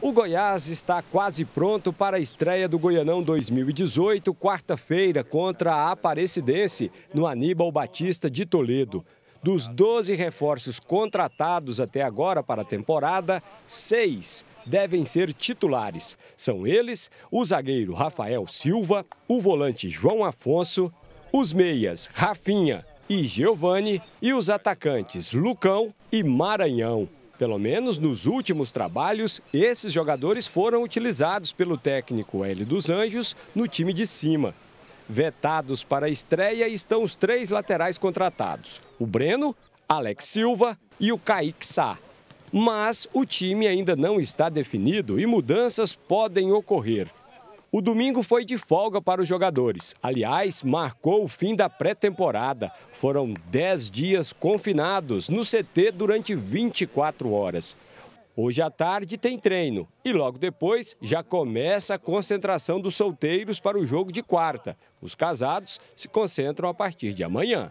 O Goiás está quase pronto para a estreia do Goianão 2018, quarta-feira, contra a Aparecidense, no Aníbal Batista de Toledo. Dos 12 reforços contratados até agora para a temporada, seis devem ser titulares. São eles o zagueiro Rafael Silva, o volante João Afonso, os meias Rafinha e Giovani e os atacantes Lucão e Maranhão. Pelo menos nos últimos trabalhos, esses jogadores foram utilizados pelo técnico L dos Anjos no time de cima. Vetados para a estreia estão os três laterais contratados: o Breno, Alex Silva e o Kaique Sá. Mas o time ainda não está definido e mudanças podem ocorrer. O domingo foi de folga para os jogadores. Aliás, marcou o fim da pré-temporada. Foram 10 dias confinados no CT durante 24 horas. Hoje à tarde tem treino e logo depois já começa a concentração dos solteiros para o jogo de quarta. Os casados se concentram a partir de amanhã.